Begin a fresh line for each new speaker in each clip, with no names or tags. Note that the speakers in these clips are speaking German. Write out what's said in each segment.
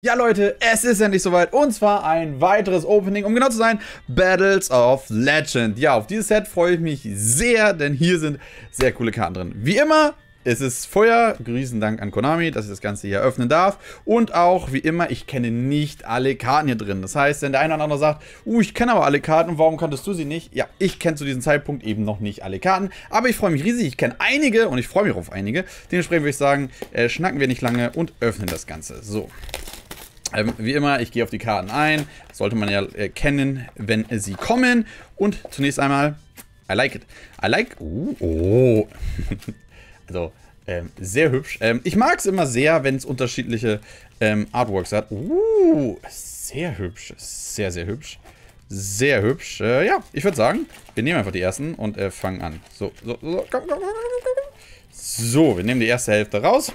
Ja Leute, es ist endlich soweit und zwar ein weiteres Opening, um genau zu sein, Battles of Legend. Ja, auf dieses Set freue ich mich sehr, denn hier sind sehr coole Karten drin. Wie immer, es ist Feuer, riesen Dank an Konami, dass ich das Ganze hier öffnen darf. Und auch, wie immer, ich kenne nicht alle Karten hier drin. Das heißt, wenn der eine oder andere sagt, uh, ich kenne aber alle Karten, warum kanntest du sie nicht? Ja, ich kenne zu diesem Zeitpunkt eben noch nicht alle Karten, aber ich freue mich riesig, ich kenne einige und ich freue mich auf einige. Dementsprechend würde ich sagen, äh, schnacken wir nicht lange und öffnen das Ganze. So. Ähm, wie immer, ich gehe auf die Karten ein. Sollte man ja äh, kennen, wenn sie kommen. Und zunächst einmal, I like it. I like. Uh, oh. also, ähm, sehr hübsch. Ähm, ich mag es immer sehr, wenn es unterschiedliche ähm, Artworks hat. Uh, sehr hübsch. Sehr, sehr hübsch. Sehr hübsch. Äh, ja, ich würde sagen, wir nehmen einfach die ersten und äh, fangen an. So, so, so. Komm, komm, komm, so, wir nehmen die erste Hälfte raus.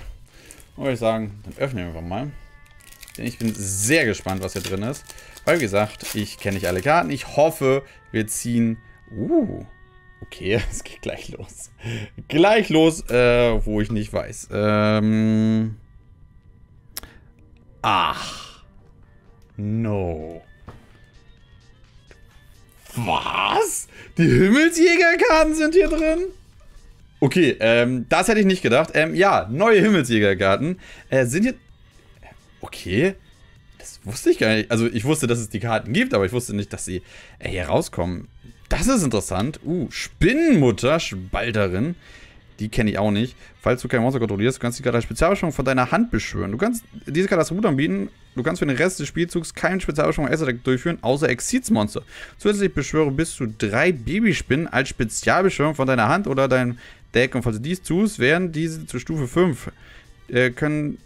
Und würde ich sagen, dann öffnen wir einfach mal. Denn ich bin sehr gespannt, was hier drin ist. Weil, wie gesagt, ich kenne nicht alle Karten. Ich hoffe, wir ziehen... Uh, okay, es geht gleich los. Gleich los, äh, wo ich nicht weiß. Ähm... Ach. No. Was? Die Himmelsjägerkarten sind hier drin? Okay, ähm, das hätte ich nicht gedacht. Ähm, ja, neue Himmelsjägerkarten äh, sind hier okay, das wusste ich gar nicht. Also ich wusste, dass es die Karten gibt, aber ich wusste nicht, dass sie äh, hier rauskommen. Das ist interessant. Uh, Spinnenmutter, Spalterin. Die kenne ich auch nicht. Falls du kein Monster kontrollierst, kannst du die Karte als Spezialbeschwörung von deiner Hand beschwören. Du kannst diese Karte als Route anbieten. Du kannst für den Rest des Spielzugs keinen Spezialbeschwörung Extra-Deck durchführen, außer Exits-Monster. Zusätzlich beschwöre bis zu drei Babyspinnen als Spezialbeschwörung von deiner Hand oder deinem Deck. Und falls du dies tust, werden diese zur Stufe 5 äh, können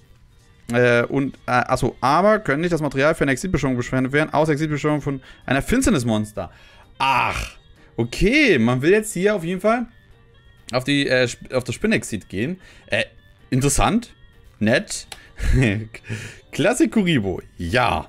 äh, und, äh, achso, aber können nicht das Material für eine Exitbeschwörung beschwendet werden, außer Exitbeschwörung von einer Finsternismonster. Ach, okay, man will jetzt hier auf jeden Fall auf, die, äh, auf das Spinnexit gehen. Äh, interessant, nett. Klassik Kuribo, ja.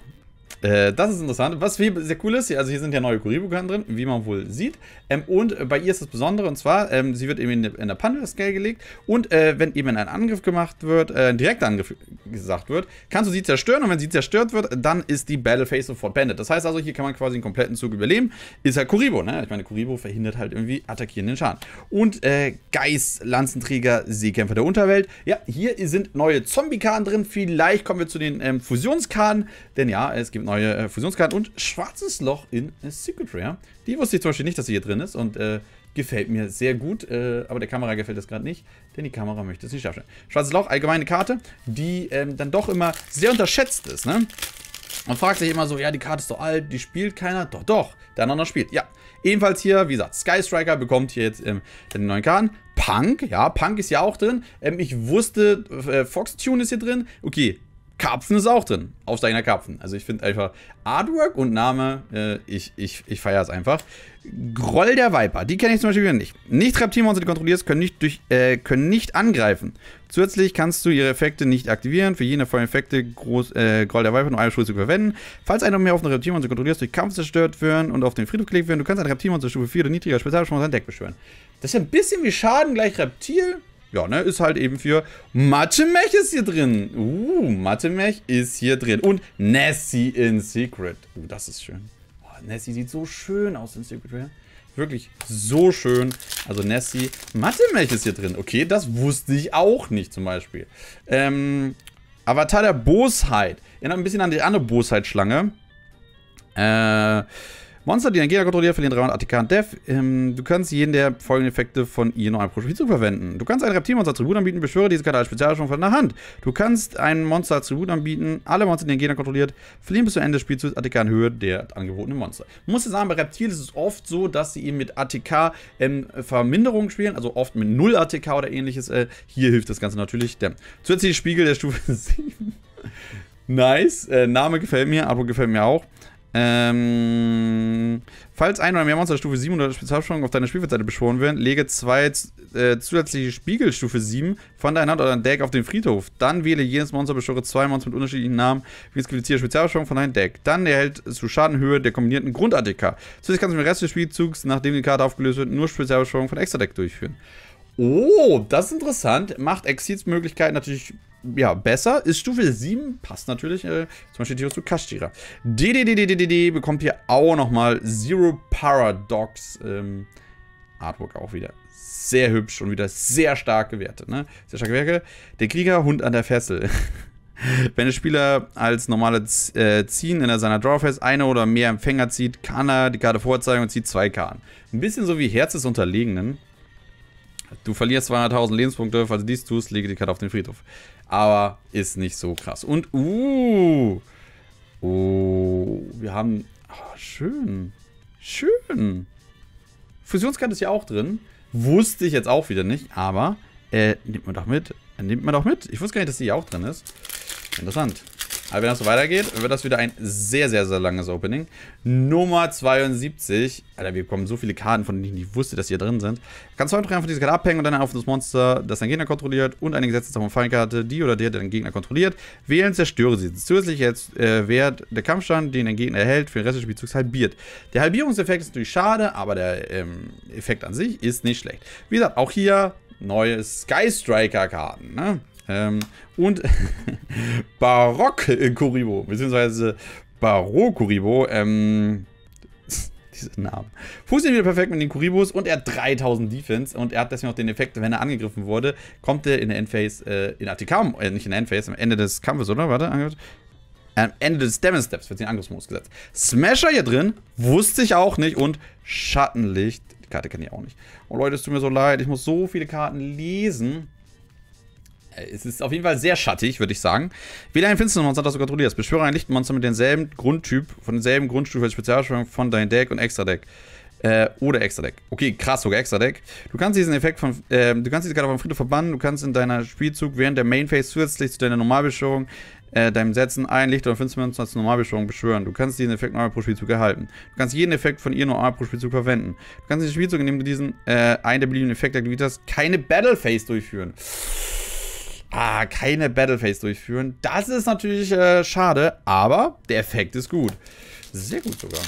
Äh, das ist interessant. Was hier sehr cool ist, also hier sind ja neue Kuribukan drin, wie man wohl sieht. Ähm, und bei ihr ist das Besondere, und zwar, ähm, sie wird eben in, der Panda-Scale gelegt und äh, wenn eben ein Angriff gemacht wird, äh, ein direkter Angriff gesagt wird, kannst du sie zerstören und wenn sie zerstört wird, dann ist die Battle Phase sofort beendet. Das heißt also, hier kann man quasi einen kompletten Zug überleben. Ist halt Kuribo, ne? Ich meine, Kuribo verhindert halt irgendwie attackierenden Schaden. Und äh, Geist, Lanzenträger, Seekämpfer der Unterwelt. Ja, hier sind neue Zombie-Karten drin. Vielleicht kommen wir zu den ähm, Fusionskarten, denn ja, es gibt neue äh, Fusionskarte und schwarzes Loch in äh, Secret Rare. Die wusste ich zum Beispiel nicht, dass sie hier drin ist und äh, gefällt mir sehr gut. Äh, aber der Kamera gefällt das gerade nicht, denn die Kamera möchte es nicht schaffen. Schwarzes Loch, allgemeine Karte, die ähm, dann doch immer sehr unterschätzt ist. Ne? Man fragt sich immer so, ja, die Karte ist doch alt, die spielt keiner. Doch, doch, der andere spielt, ja. Ebenfalls hier, wie gesagt, Sky Striker bekommt hier jetzt ähm, den neuen Karten. Punk, ja, Punk ist ja auch drin. Ähm, ich wusste, äh, Fox ist hier drin. Okay, Karpfen ist auch drin. Auf deiner Karpfen. Also ich finde einfach Artwork und Name, äh, ich, ich, ich feiere es einfach. Groll der Viper, die kenne ich zum Beispiel wieder nicht. Nicht Reptilmonster, die kontrollierst, können nicht, durch, äh, können nicht angreifen. Zusätzlich kannst du ihre Effekte nicht aktivieren. Für jene Fall Effekte groß, äh, Groll der Viper nur eine zu verwenden. Falls einer mehr auf einen Reptilmonster kontrollierst, durch Kampf zerstört werden und auf den Friedhof gelegt werden, du kannst ein Reptilmonster Stufe 4 oder niedriger Spezialschmerz sein Deck beschwören. Das ist ein bisschen wie Schaden gleich Reptil ja, ne, ist halt eben für Mathe-Mech ist hier drin. Uh, Mathe-Mech ist hier drin. Und Nessie in Secret. Uh, das ist schön. Oh, Nessie sieht so schön aus in Secret Rare. Wirklich so schön. Also Nessie. Mathe-Mech ist hier drin. Okay, das wusste ich auch nicht zum Beispiel. Ähm, Avatar der Bosheit. Erinnert ein bisschen an die andere Bosheit-Schlange. Äh, Monster, die deinen Gegner kontrolliert, verlieren 300 ATK und Dev. Ähm, du kannst jeden der folgenden Effekte von ihr noch einmal pro Spielzug verwenden. Du kannst ein Reptilmonster als Tribut anbieten, beschwöre diese Karte als Spezialschwung von der Hand. Du kannst ein Monster als Tribut anbieten, alle Monster, die dein Gegner kontrolliert, verlieren bis zum Ende des Spielzugs ATK in Höhe der angebotenen Monster. Ich muss jetzt sagen, bei Reptil ist es oft so, dass sie eben mit ATK ähm, Verminderung spielen, also oft mit 0 ATK oder ähnliches. Äh, hier hilft das Ganze natürlich. Der zusätzliche Spiegel der Stufe 7. nice, äh, Name gefällt mir, Abo gefällt mir auch. Ähm, falls ein oder mehr Monster Stufe 7 oder Spezialbeschwörung auf deiner Spielfeldseite beschworen werden, lege zwei äh, zusätzliche Spiegel Stufe 7 von deiner Hand oder deinem Deck auf den Friedhof. Dann wähle jedes Monster beschwöre zwei Monster mit unterschiedlichen Namen, wie es qualifizierte Spezialbeschwörung von deinem Deck. Dann erhält zu Schadenhöhe der kombinierten Grund-ATK. Zusätzlich kannst du den Rest des Spielzugs, nachdem die Karte aufgelöst wird, nur Spezialbeschwörung von Extra-Deck durchführen. Oh, das ist interessant. Macht exits Möglichkeiten natürlich ja, besser. Ist Stufe 7, passt natürlich äh, zum Beispiel Tio zu Kashtira. DDDDDD bekommt hier auch nochmal Zero Paradox ähm, Artwork auch wieder. Sehr hübsch und wieder sehr stark gewertet. Ne? Sehr starke Werke. Der Kriegerhund an der Fessel. Wenn der Spieler als normale äh, Ziehen in seiner Drawfest eine oder mehr Empfänger zieht, kann er die Karte vorzeigen und zieht zwei Karten. Ein bisschen so wie Herz des Unterlegenen. Du verlierst 200.000 Lebenspunkte, falls du dies tust, lege die Karte auf den Friedhof aber ist nicht so krass. Und, uh, oh, wir haben, oh, schön, schön. Fusionskarte ist ja auch drin. Wusste ich jetzt auch wieder nicht, aber äh, nimmt man doch mit. Äh, nimmt man doch mit. Ich wusste gar nicht, dass die hier auch drin ist. Interessant. Aber also wenn das so weitergeht, wird das wieder ein sehr, sehr, sehr langes Opening. Nummer 72. Alter, wir bekommen so viele Karten, von denen ich nicht wusste, dass sie hier drin sind. Kannst du einfach von dieser Karte abhängen und dann auf das Monster, das dein Gegner kontrolliert und eine gesetzte Fallenkarte, die oder der deinen Gegner kontrolliert, wählen, zerstöre sie. Zusätzlich jetzt äh, Wert der Kampfstand, den dein Gegner erhält, für den Rest des Spielzugs halbiert. Der Halbierungseffekt ist natürlich schade, aber der ähm, Effekt an sich ist nicht schlecht. Wie gesagt, auch hier neue Sky Striker Karten, ne? Ähm, und Barock Kuribo, beziehungsweise barock Kuribo, ähm, diese Namen. Funktioniert wieder perfekt mit den Kuribos und er hat 3000 Defense und er hat deswegen auch den Effekt, wenn er angegriffen wurde, kommt er in der Endphase, äh, in Atikam, äh, nicht in der Endphase, am Ende des Kampfes, oder? Warte, angehört. Am Ende des Demon Steps wird sie in Angriffsmodus gesetzt. Smasher hier drin, wusste ich auch nicht und Schattenlicht, die Karte kann ich auch nicht. Oh Leute, es tut mir so leid, ich muss so viele Karten lesen es ist auf jeden Fall sehr schattig, würde ich sagen. Wähle ein Finsternismonster, das du kontrollierst. Beschwöre ein Lichtmonster mit demselben Grundtyp, von denselben Grundstufe als Spezialbeschwörung von deinem Deck und Extra-Deck. Äh, oder Extra-Deck. Okay, krass, sogar Extra-Deck. Du kannst diesen Effekt von, äh, du kannst diese Karte vom Friedhof verbannen, du kannst in deiner Spielzug während der Main-Phase zusätzlich zu deiner Normalbeschwörung äh, deinem Setzen ein Licht oder fünf Münzen als Normalbeschwörung beschwören. Du kannst diesen Effekt normal pro Spielzug erhalten. Du kannst jeden Effekt von ihr normal pro Spielzug verwenden. Du kannst diesen Spielzug, indem du diesen äh, einen der beliebigen Effekte aktivierst, keine Battle Phase durchführen. Ah, keine Battleface durchführen. Das ist natürlich äh, schade, aber der Effekt ist gut. Sehr gut sogar.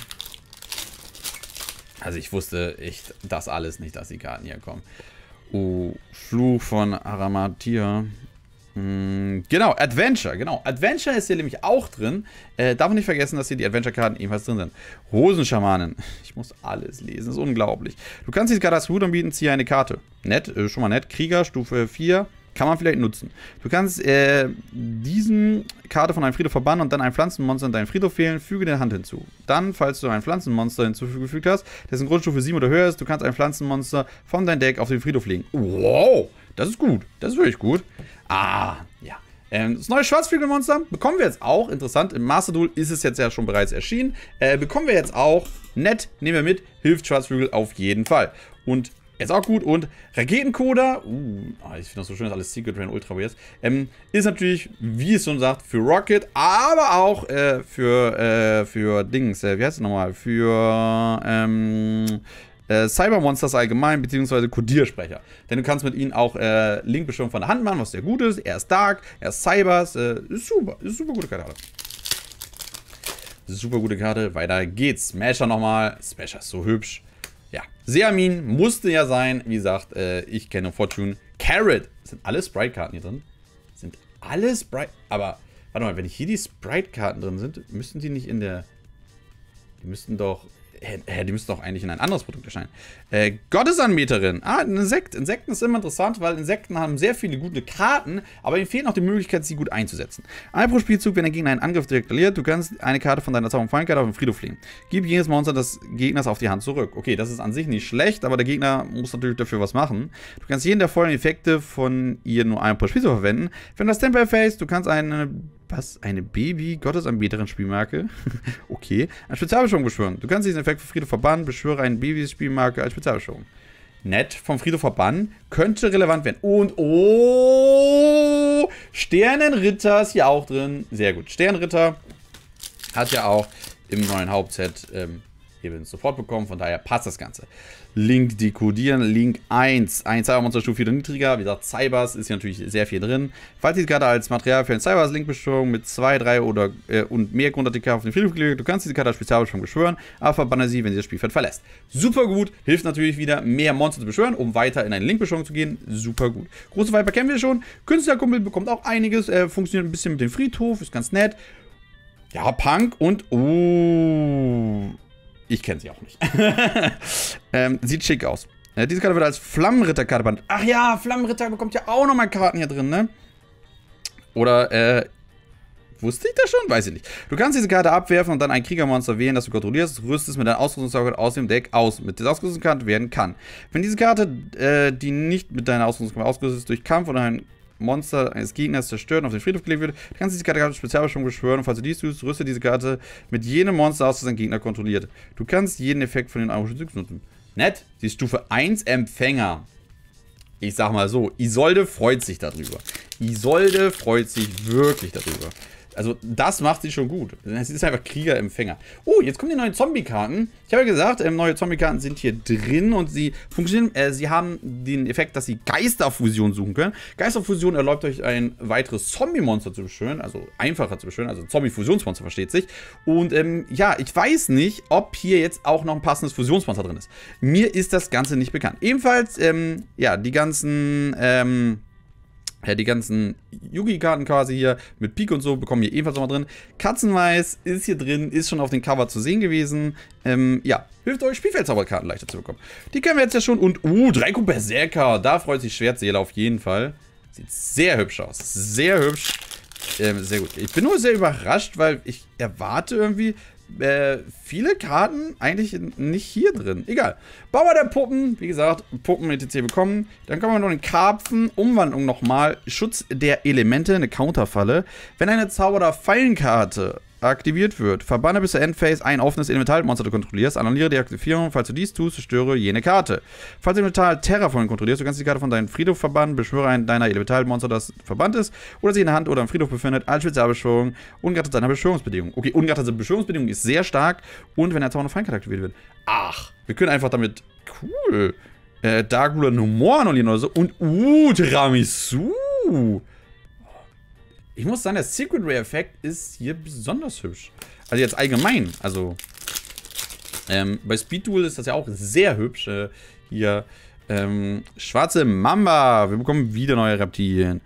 Also ich wusste echt das alles nicht, dass die Karten hier kommen. Oh, Fluch von Aramatia. Hm, genau, Adventure, genau. Adventure ist hier nämlich auch drin. Äh, darf man nicht vergessen, dass hier die Adventure-Karten ebenfalls drin sind. Hosenschamanen. Ich muss alles lesen, ist unglaublich. Du kannst diese Karte als Hut anbieten, ziehe eine Karte. Nett, äh, schon mal nett. Krieger, Stufe 4. Kann man vielleicht nutzen. Du kannst äh, diesen Karte von einem Friedhof verbannen und dann ein Pflanzenmonster in deinen Friedhof fehlen, Füge den Hand hinzu. Dann, falls du ein Pflanzenmonster hinzugefügt hast, dessen Grundstufe 7 oder höher ist, du kannst ein Pflanzenmonster von deinem Deck auf den Friedhof legen. Wow, das ist gut. Das ist wirklich gut. Ah, ja. Ähm, das neue Schwarzflügelmonster bekommen wir jetzt auch. Interessant, im Master Duel ist es jetzt ja schon bereits erschienen. Äh, bekommen wir jetzt auch. Nett, nehmen wir mit. Hilft Schwarzflügel auf jeden Fall. Und ist auch gut. Und Raketenkoder, uh, ah, ich finde das so schön, dass alles Secret Rain Ultra weird ähm, ist natürlich, wie es schon sagt, für Rocket, aber auch äh, für, äh, für Dings, äh, wie heißt es nochmal, für ähm, äh, Cybermonsters allgemein, beziehungsweise Codiersprecher. Denn du kannst mit ihnen auch äh, bestimmt von der Hand machen, was sehr gut ist. Er ist Dark, er ist Cybers, äh, ist super, ist super gute Karte. Super gute Karte, weiter geht's. Smasher nochmal, Smasher ist so hübsch ja, Seamin musste ja sein. Wie gesagt, äh, ich kenne Fortune. Carrot. Sind alle Sprite-Karten hier drin? Sind alle Sprite... Aber, warte mal, wenn hier die Sprite-Karten drin sind, müssten die nicht in der... Die müssten doch Hä, hä, die müssten doch eigentlich in ein anderes Produkt erscheinen. Äh, Gottesanbeterin. Ah, ein Insekt. Insekten ist immer interessant, weil Insekten haben sehr viele gute Karten, aber ihnen fehlt noch die Möglichkeit, sie gut einzusetzen. Ein pro Spielzug, wenn der Gegner einen Angriff direkt verliert, du kannst eine Karte von deiner Zauberfeinkarte auf den Friedhof fliegen. Gib jedes Monster des Gegners auf die Hand zurück. Okay, das ist an sich nicht schlecht, aber der Gegner muss natürlich dafür was machen. Du kannst jeden der vollen Effekte von ihr nur ein pro Spielzug verwenden. Wenn das Tempel face, du kannst eine was? Eine Baby-Gottesanbeterin-Spielmarke? okay. Eine Spezialbeschwörung beschwören. Du kannst diesen Effekt von Friedhof verbannen. Beschwöre eine Baby-Spielmarke als Spezialbeschwörung. Nett. Vom Friedhof verbannen. Könnte relevant werden. Und oh! Sternenritter ist hier auch drin. Sehr gut. Sternenritter hat ja auch im neuen Hauptset ähm, eben Support bekommen, von daher passt das Ganze. Link dekodieren, Link 1, ein Cybermonsterstufe wieder niedriger, wie gesagt, Cybers ist hier natürlich sehr viel drin. Falls diese Karte als Material für einen Cybers Link beschwörung mit 2, 3 oder äh, und mehr Grundartikel auf den Friedhof gelegt, du kannst diese Karte als Spezialbeschwörung beschwören, aber verbanne sie, wenn sie das Spielfeld verlässt. Super gut, hilft natürlich wieder, mehr Monster zu beschwören, um weiter in eine Link-Beschwörung zu gehen, super gut. Große Viper kennen wir schon, Künstlerkumpel bekommt auch einiges, äh, funktioniert ein bisschen mit dem Friedhof, ist ganz nett. Ja, Punk und... Oh, ich kenne sie auch nicht. ähm, sieht schick aus. Äh, diese Karte wird als Flammenritterkarte benannt. Ach ja, Flammenritter bekommt ja auch nochmal Karten hier drin, ne? Oder, äh, wusste ich das schon? Weiß ich nicht. Du kannst diese Karte abwerfen und dann ein Kriegermonster wählen, das du kontrollierst, rüstest mit deiner Ausrüstungskarte aus dem Deck aus, mit der Ausrüstungskarte werden kann. Wenn diese Karte, äh, die nicht mit deiner Ausrüstungskarte ausgerüstet ist, durch Kampf oder ein Monster eines Gegners zerstört und auf den Friedhof gelegt wird, dann kannst du diese Karte gerade Spezialbeschwörung beschwören und falls du dies tust, rüstet diese Karte mit jenem Monster aus, das dein Gegner kontrolliert. Du kannst jeden Effekt von den Augenstücks nutzen. Nett, die Stufe 1 Empfänger. Ich sag mal so, Isolde freut sich darüber. Isolde freut sich wirklich darüber. Also das macht sie schon gut. Sie ist einfach Kriegerempfänger. Oh, jetzt kommen die neuen Zombie-Karten. Ich habe ja gesagt, ähm, neue Zombie-Karten sind hier drin und sie funktionieren, äh, sie haben den Effekt, dass sie Geisterfusion suchen können. Geisterfusion erlaubt euch ein weiteres Zombie-Monster zu beschwören, also einfacher zu beschwören, also Zombie-Fusionsmonster versteht sich. Und ähm, ja, ich weiß nicht, ob hier jetzt auch noch ein passendes Fusionsmonster drin ist. Mir ist das Ganze nicht bekannt. Ebenfalls, ähm, ja, die ganzen, ähm, ja, die ganzen Yugi-Karten quasi hier mit Peak und so bekommen wir ebenfalls nochmal drin. Katzenweiß ist hier drin, ist schon auf dem Cover zu sehen gewesen. Ähm, ja, hilft euch, Spielfeldzauberkarten leichter zu bekommen. Die können wir jetzt ja schon. Und, uh, Draco Berserker. Da freut sich Schwertseele auf jeden Fall. Sieht sehr hübsch aus. Sehr hübsch. Ähm, sehr gut. Ich bin nur sehr überrascht, weil ich erwarte irgendwie, äh, viele Karten eigentlich nicht hier drin. Egal. Bauer der Puppen, wie gesagt, Puppen etc. bekommen. Dann kommen wir noch den Karpfen, Umwandlung nochmal, Schutz der Elemente, eine Counterfalle. Wenn eine Zauberer-Fallenkarte aktiviert wird. Verbanne bis zur Endphase ein offenes Elementalmonster, du kontrollierst. Annulliere die Aktivierung. Falls du dies tust, zerstöre jene Karte. Falls du Elemental Terra von kontrollierst, du kannst die Karte von deinem Friedhof verbannen. Beschwöre einen deiner Elementalmonster, das verbannt ist oder sich in der Hand oder im Friedhof befindet, als Spezialbeschwörung. Ungattet seiner Beschwörungsbedingung. Okay, ungattete Beschwörungsbedingung ist sehr stark. Und wenn der Zauber Feinkarte aktiviert wird. Ach, wir können einfach damit. Cool. Äh, Dark Ruler No More annullieren oder so. Und, uh, Tiramisu. Ich muss sagen, der Secret Rare Effekt ist hier besonders hübsch. Also jetzt allgemein. Also ähm, bei Speed Duel ist das ja auch sehr hübsch. Äh, hier ähm, schwarze Mamba. Wir bekommen wieder neue Reptilien.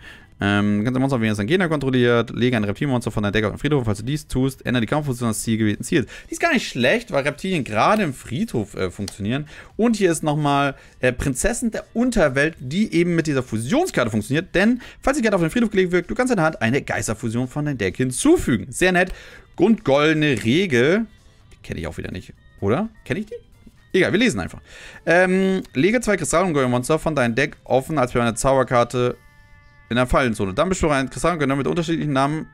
Ähm, kannst du Monster während dein Gegner kontrolliert, lege ein Reptilmonster von deinem Deck auf den Friedhof. Falls du dies tust, ändere die Kampfposition des Zielgebieten zielt. Die ist gar nicht schlecht, weil Reptilien gerade im Friedhof äh, funktionieren. Und hier ist nochmal äh, Prinzessin der Unterwelt, die eben mit dieser Fusionskarte funktioniert. Denn, falls die Karte auf den Friedhof gelegt wird, du kannst in der Hand eine Geisterfusion von deinem Deck hinzufügen. Sehr nett. Grundgoldene Regel. Die kenne ich auch wieder nicht, oder? Kenne ich die? Egal, wir lesen einfach. Ähm, lege zwei Kristall- und Monster von deinem Deck offen als wir eine Zauberkarte in der Fallenzone. Dann beschwöre einen Kristall und genau mit unterschiedlichen Namen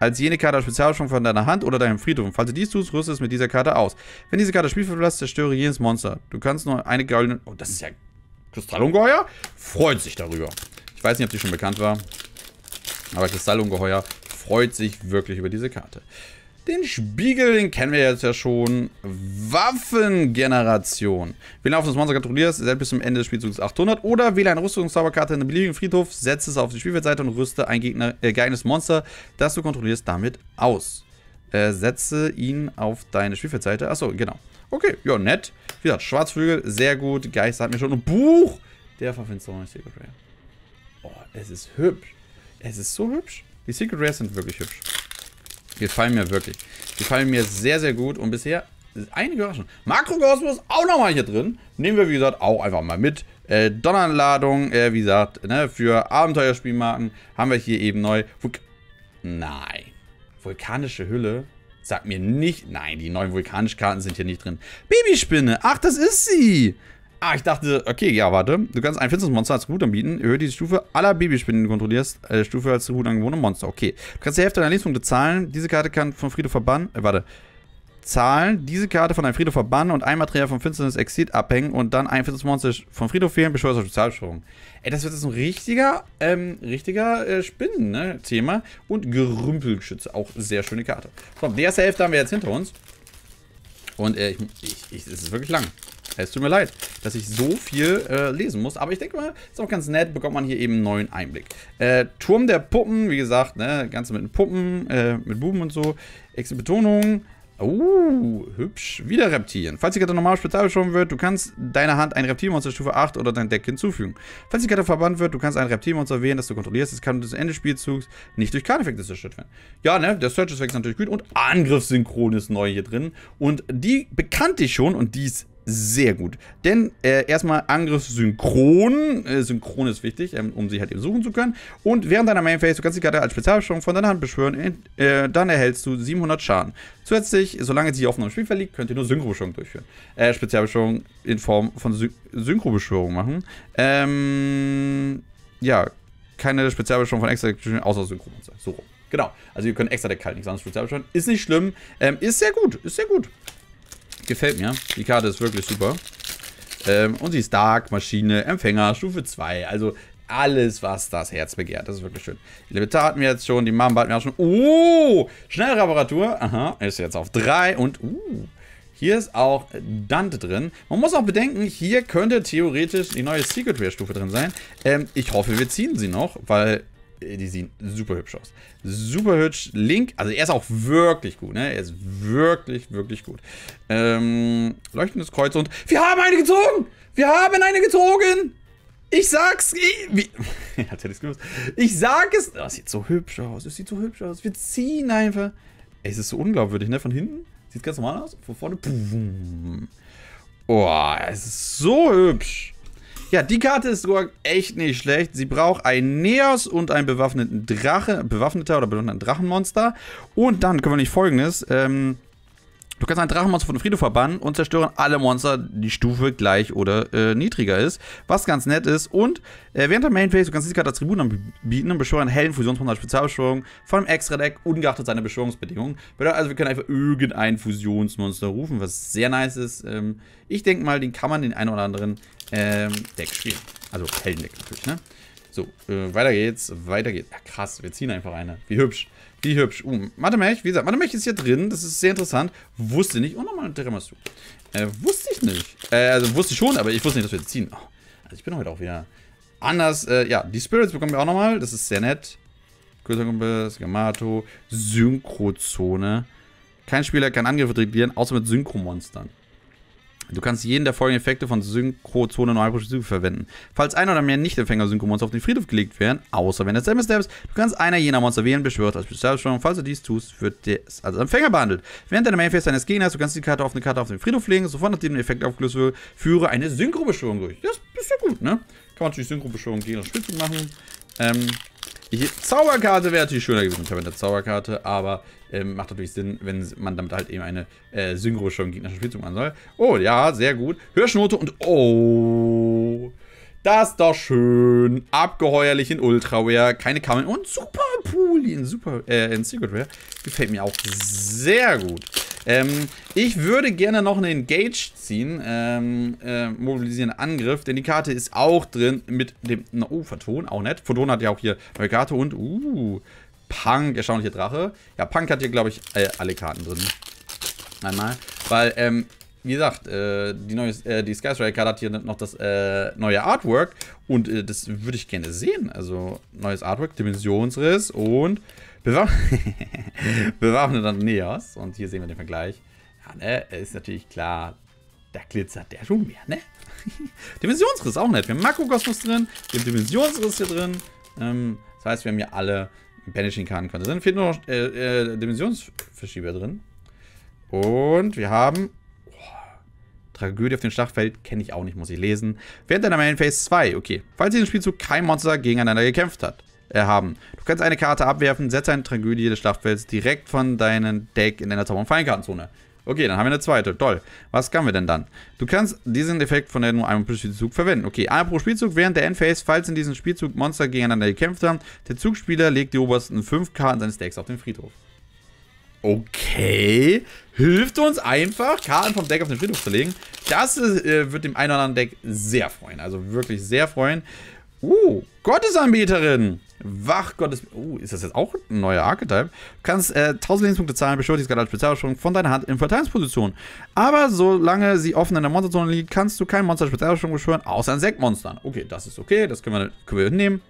als jene Karte als Spezialschwung von deiner Hand oder deinem Friedhof. Falls du dies tust, rüste es mit dieser Karte aus. Wenn diese Karte Spiel verlässt, zerstöre jedes Monster. Du kannst nur eine goldene... Oh, das ist ja... Kristallungeheuer freut sich darüber. Ich weiß nicht, ob die schon bekannt war. Aber Kristallungeheuer freut sich wirklich über diese Karte. Den Spiegel, den kennen wir jetzt ja schon. Waffengeneration. Wähle auf das Monster kontrollierst, selbst bis zum Ende des Spielzugs 800. Oder wähle eine Rüstungszauberkarte in einem beliebigen Friedhof, setze es auf die Spielfeldseite und rüste ein Gegner, äh, geeignetes Monster, das du kontrollierst, damit aus. Äh, setze ihn auf deine Spielfeldseite. Achso, genau. Okay, ja, nett. Wie gesagt, Schwarzflügel, sehr gut. Geist hat mir schon ein Buch der Verfinsterung Secret Rare. Oh, es ist hübsch. Es ist so hübsch. Die Secret Rares sind wirklich hübsch. Gefallen mir wirklich. Gefallen mir sehr, sehr gut. Und bisher einige Überraschungen. Makrokosmos auch nochmal hier drin. Nehmen wir, wie gesagt, auch einfach mal mit. Äh, Donnerladung, äh, wie gesagt, ne, für Abenteuerspielmarken haben wir hier eben neu. Vulk Nein. Vulkanische Hülle. Sagt mir nicht. Nein, die neuen Vulkanischkarten sind hier nicht drin. Babyspinne. Ach, das ist sie. Ah, ich dachte, okay, ja, warte. Du kannst ein finstes Monster als Gut anbieten. Erhöht die Stufe aller Babyspinnen, die du kontrollierst. Äh, Stufe als Gut angewohnte Monster. Okay. Du kannst die Hälfte deiner Lebenspunkte zahlen. Diese Karte kann von Friedhof verbannen. Äh, warte. Zahlen, diese Karte von einem Friedhof verbannen und ein Material von Finsternis Exit abhängen und dann ein finsternis Monster vom Friedhof fehlen, beschleunigt auf Spezialsteuerung. Ey, das wird jetzt ein richtiger, ähm, richtiger äh, Spinnen, ne? Thema. Und Gerümpelgeschütze. auch sehr schöne Karte. So, die erste Hälfte haben wir jetzt hinter uns. Und äh, ich, ich, ich, es ist wirklich lang. Es tut mir leid, dass ich so viel äh, lesen muss, aber ich denke mal, ist auch ganz nett, bekommt man hier eben einen neuen Einblick. Äh, Turm der Puppen, wie gesagt, ne, Ganze mit Puppen, äh, mit Buben und so. Extra Betonung. Oh, hübsch. Wieder Reptilien. Falls die Karte normal spezial geschoben wird, du kannst deiner Hand ein Reptilmonster Stufe 8 oder dein Deck hinzufügen. Falls die Karte verbannt wird, du kannst ein Reptilmonster wählen, das du kontrollierst. Es kann bis Ende des Spielzugs nicht durch Karteneffekte zerstört werden. Ja, ne, der Search-Effekt ist natürlich gut und Angriffssynchron ist neu hier drin. Und die bekannte ich schon und die ist sehr gut. Denn äh, erstmal Angriff synchron. Äh, synchron ist wichtig, ähm, um sie halt eben suchen zu können. Und während deiner Main Phase, du kannst die Karte als Spezialbeschwörung von deiner Hand beschwören. Äh, dann erhältst du 700 Schaden. Zusätzlich, solange sie Aufnahme im Spiel verliegt, könnt ihr nur Synchrobeschwörung durchführen. Äh, Spezialbeschwörung in Form von Syn Synchrobeschwörung machen. Ähm, ja, keine Spezialbeschwörung von extra außer Synchromanzer. So rum. Genau. Also ihr könnt extra Deck halt nichts anderes Spezialbeschwören. Ist nicht schlimm. Ähm, ist sehr gut. Ist sehr gut. Gefällt mir. Die Karte ist wirklich super. Ähm, und sie ist Dark, Maschine, Empfänger, Stufe 2. Also alles, was das Herz begehrt. Das ist wirklich schön. Die Levitar hatten wir jetzt schon, die Mamba hatten wir auch schon. Oh, Schnellreparatur. Aha, ist jetzt auf 3 und uh, hier ist auch Dante drin. Man muss auch bedenken, hier könnte theoretisch die neue Secret Rare Stufe drin sein. Ähm, ich hoffe, wir ziehen sie noch, weil äh, die sehen super hübsch aus. Super hübsch. Link, also er ist auch wirklich gut, ne? Er ist wirklich, wirklich gut. Ähm, leuchtendes Kreuz und... Wir haben eine gezogen! Wir haben eine gezogen! Ich sag's. Ich, hat hätte ich's gewusst. Ich sag es. Das oh, sieht so hübsch aus. Das sieht so hübsch aus. Wir ziehen einfach. Ey, es ist so unglaubwürdig, ne? Von hinten sieht ganz normal aus. Von vorne. Boah, oh, es ist so hübsch. Ja, die Karte ist sogar echt nicht schlecht. Sie braucht einen Neos und einen bewaffneten Drache, bewaffneter oder bewaffneten Drachenmonster. Und dann können wir nicht folgendes. Ähm, Du kannst ein Drachenmonster von Friedhof verbannen und zerstören alle Monster, die Stufe gleich oder äh, niedriger ist. Was ganz nett ist. Und äh, während der Main Phase, du kannst diese Karte als Tribut anbieten und beschwören hellen Fusionsmonster als Spezialbeschwörung von einem Extra-Deck, ungeachtet seiner Beschwörungsbedingungen. Also wir können einfach irgendein Fusionsmonster rufen, was sehr nice ist. Ähm, ich denke mal, den kann man den einen oder anderen ähm, Deck spielen. Also Heldendeck natürlich, ne? So, äh, weiter geht's, weiter geht's. Ja, krass, wir ziehen einfach eine. Wie hübsch. Wie hübsch. Uh, Mathemech, wie gesagt, Mathemech ist hier drin. Das ist sehr interessant. Wusste nicht. Oh, nochmal ein Tiramisu. Äh, wusste ich nicht. Äh, also wusste ich schon, aber ich wusste nicht, dass wir jetzt ziehen. Oh, also ich bin heute auch wieder anders. Äh, ja, die Spirits bekommen wir auch nochmal. Das ist sehr nett. Kürzerkumpels, Gamato, Synchrozone. Kein Spieler kann Angriffe regieren, außer mit Synchromonstern. Du kannst jeden der folgenden Effekte von Synchrozone nur pro verwenden. Falls ein oder mehr nicht empfänger monster auf den Friedhof gelegt werden, außer wenn es selbst ist, du kannst einer jener Monster wählen, beschwört als Spezialbeschwörung. Falls du dies tust, wird der als Empfänger behandelt. Während deiner Mainphase eines Gegners, du kannst die Karte auf eine Karte auf den Friedhof legen, sofort nachdem der Effekt aufgelöst wird, führe eine Synchro-Beschwörung durch. Das ist ja gut, ne? Kann man natürlich Synchro-Beschwörung gegen das Spielzeug machen. Ähm, hier, Zauberkarte wäre natürlich schöner gewesen. mit der Zauberkarte, aber ähm, macht natürlich Sinn, wenn man damit halt eben eine äh, Synchro schon gegnerischen Spielzug machen soll. Oh, ja, sehr gut. Hörschnote und oh. Das ist doch schön. Abgeheuerlich in Ultra Ultraware. Keine Kammer und Super Pool in Super, äh, in Secretware. Gefällt mir auch sehr gut. Ähm, ich würde gerne noch einen Engage ziehen. Ähm, äh, mobilisieren Angriff, denn die Karte ist auch drin mit dem... Na, oh, Photon, auch nett. Photon hat ja auch hier neue Karte und... Uh, Punk, erstaunliche Drache. Ja, Punk hat hier, glaube ich, äh, alle Karten drin. Einmal. Weil, ähm, wie gesagt, äh, die, neue, äh, die Skystriker hat hier noch das äh, neue Artwork und äh, das würde ich gerne sehen. Also neues Artwork, Dimensionsriss und bewaff bewaffneter Neos. Und hier sehen wir den Vergleich. Ja, ne, ist natürlich klar, da glitzert der schon mehr, ne? Dimensionsriss auch nett. Wir haben Makrokosmos drin, wir haben Dimensionsriss hier drin. Ähm, das heißt, wir haben hier alle Banishing-Karten drin. Fehlt nur noch äh, äh Dimensionsverschieber drin. Und wir haben Tragödie auf dem Schlachtfeld kenne ich auch nicht, muss ich lesen. Während deiner Man Phase 2, okay. Falls diesen Spielzug kein Monster gegeneinander gekämpft hat, äh, haben. Du kannst eine Karte abwerfen, setze eine Tragödie des Schlachtfelds direkt von deinem Deck in deiner Zauber- und Feinkartenzone. Okay, dann haben wir eine zweite. Toll. Was können wir denn dann? Du kannst diesen Effekt von der nur einem pro Spielzug verwenden. Okay, einmal pro Spielzug während der Endphase, falls in diesem Spielzug Monster gegeneinander gekämpft haben. Der Zugspieler legt die obersten fünf Karten seines Decks auf den Friedhof. Okay. Hilft uns einfach, Karten vom Deck auf den Friedhof zu legen. Das äh, wird dem einen oder anderen Deck sehr freuen. Also wirklich sehr freuen. Uh, Gottesanbieterin. Wach Gottes. Uh, ist das jetzt auch ein neuer Archetype? Du kannst äh, 1000 Lebenspunkte zahlen, beschwört die Skala Spezialbeschwörung von deiner Hand in Verteidigungsposition. Aber solange sie offen in der Monsterzone liegt, kannst du kein Monster Spezialbeschwörung beschwören, außer Insektmonstern. Okay, das ist okay, das können wir, können wir nehmen.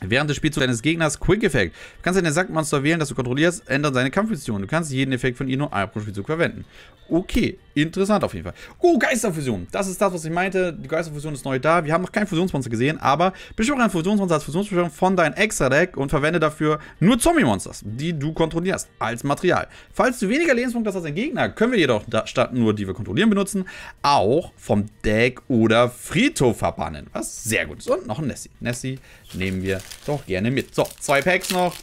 Während des Spielzugs deines Gegners Quick Effect. Du kannst deine Sackmonster wählen, das du kontrollierst, ändern seine Kampffusion. Du kannst jeden Effekt von ihr nur einmal pro Spielzug verwenden. Okay, interessant auf jeden Fall. Oh, Geisterfusion. Das ist das, was ich meinte. Die Geisterfusion ist neu da. Wir haben noch kein Fusionsmonster gesehen, aber beschwöre ein Fusionsmonster als Fusionsbeschwörung von deinem Extra-Deck und verwende dafür nur Zombie-Monsters, die du kontrollierst, als Material. Falls du weniger Lebenspunkte hast als dein Gegner, können wir jedoch statt nur, die wir kontrollieren, benutzen, auch vom Deck oder Friedhof verbannen. Was sehr gut ist. Und noch ein Nessie. Nessie nehmen wir doch gerne mit. So, zwei Packs noch.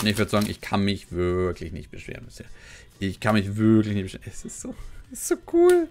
Und ich würde sagen, ich kann mich wirklich nicht beschweren bisher. Ich kann mich wirklich nicht beschweren. Es ist so, ist so cool.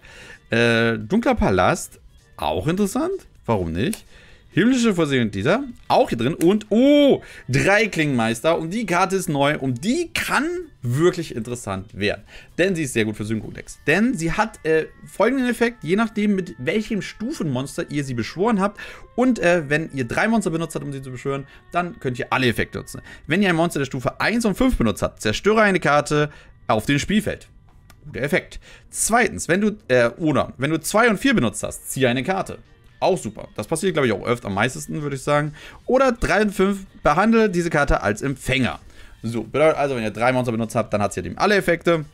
Äh, Dunkler Palast, auch interessant. Warum nicht? Himmlische Versöhnung, dieser. Auch hier drin. Und, oh, drei Klingenmeister. Und die Karte ist neu. Und die kann wirklich interessant werden. Denn sie ist sehr gut für Synchro-Decks. Denn sie hat äh, folgenden Effekt, je nachdem, mit welchem Stufenmonster ihr sie beschworen habt. Und äh, wenn ihr drei Monster benutzt habt, um sie zu beschwören, dann könnt ihr alle Effekte nutzen. Wenn ihr ein Monster der Stufe 1 und 5 benutzt habt, zerstöre eine Karte auf dem Spielfeld. Guter Effekt. Zweitens, wenn du, äh, oder, wenn du 2 und 4 benutzt hast, ziehe eine Karte. Auch super. Das passiert, glaube ich, auch öfter am meisten, würde ich sagen. Oder 3 und 5, behandle diese Karte als Empfänger. So, bedeutet also, wenn ihr drei Monster benutzt habt, dann hat sie ja eben alle Effekte.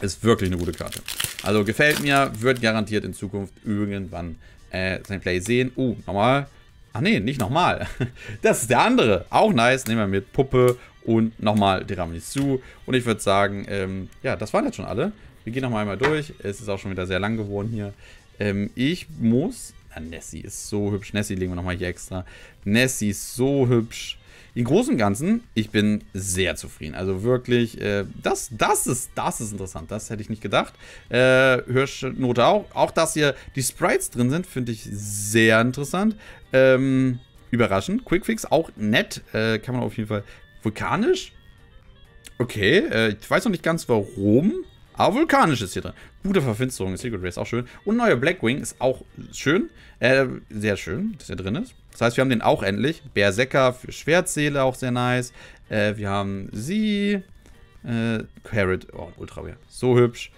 Ist wirklich eine gute Karte. Also gefällt mir, wird garantiert in Zukunft irgendwann äh, sein Play sehen. Uh, nochmal. Ach nee, nicht nochmal. Das ist der andere. Auch nice. Nehmen wir mit Puppe und nochmal Tiramisu. Und ich würde sagen, ähm, ja, das waren jetzt schon alle. Wir gehen nochmal einmal durch. Es ist auch schon wieder sehr lang geworden hier. Ähm, ich muss ja, ah, Nessie ist so hübsch. Nessie legen wir nochmal hier extra. Nessie ist so hübsch. Im Großen und Ganzen, ich bin sehr zufrieden. Also wirklich, äh, das, das, ist, das ist interessant. Das hätte ich nicht gedacht. Äh, Hirschnote auch. Auch, dass hier die Sprites drin sind, finde ich sehr interessant. Ähm, überraschend. Quickfix auch nett. Äh, kann man auf jeden Fall. Vulkanisch? Okay, äh, ich weiß noch nicht ganz warum. Aber vulkanisch ist hier drin. Gute Verfinsterung, Secret Race, auch schön. Und neuer Blackwing ist auch schön. Äh, sehr schön, dass er drin ist. Das heißt, wir haben den auch endlich. Berserker für Schwertseele, auch sehr nice. Äh, wir haben sie. Äh, Carrot, oh, ultra weird. So hübsch.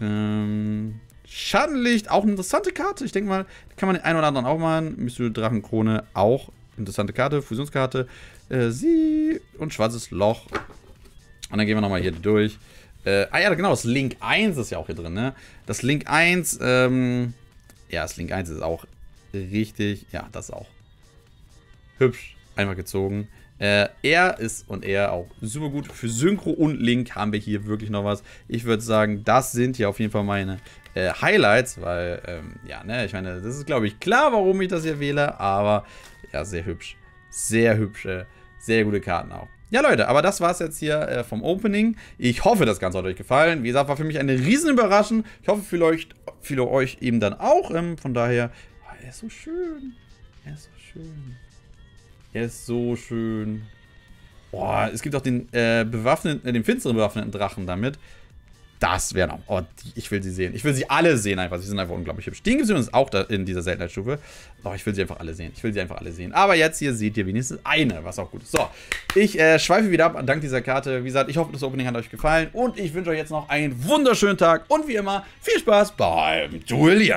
Ähm, Schattenlicht, auch eine interessante Karte. Ich denke mal, kann man den einen oder anderen auch machen. Mystische Drachenkrone, auch interessante Karte. Fusionskarte. Äh, sie und schwarzes Loch. Und dann gehen wir nochmal hier durch. Äh, ah ja, genau, das Link 1 ist ja auch hier drin, ne? Das Link 1, ähm, ja, das Link 1 ist auch richtig, ja, das auch hübsch einfach gezogen. Äh, er ist und er auch super gut. Für Synchro und Link haben wir hier wirklich noch was. Ich würde sagen, das sind hier auf jeden Fall meine äh, Highlights, weil, ähm, ja, ne, ich meine, das ist, glaube ich, klar, warum ich das hier wähle, aber ja, sehr hübsch. Sehr hübsche, sehr gute Karten auch. Ja, Leute, aber das war es jetzt hier äh, vom Opening. Ich hoffe, das Ganze hat euch gefallen. Wie gesagt, war für mich eine Überraschung. Ich hoffe, vielleicht viele euch eben dann auch. Ähm, von daher, oh, er ist so schön. Er ist so schön. Er ist so schön. Boah, es gibt auch den äh, bewaffneten, äh, den finsteren bewaffneten Drachen damit. Das wäre noch. Oh, die, ich will sie sehen. Ich will sie alle sehen einfach. Sie sind einfach unglaublich hübsch. Den gibt es übrigens auch da in dieser Seltenheitsstufe. Doch, ich will sie einfach alle sehen. Ich will sie einfach alle sehen. Aber jetzt hier seht ihr wenigstens eine, was auch gut ist. So, ich äh, schweife wieder ab dank dieser Karte. Wie gesagt, ich hoffe, das Opening hat euch gefallen. Und ich wünsche euch jetzt noch einen wunderschönen Tag. Und wie immer, viel Spaß beim Duellieren.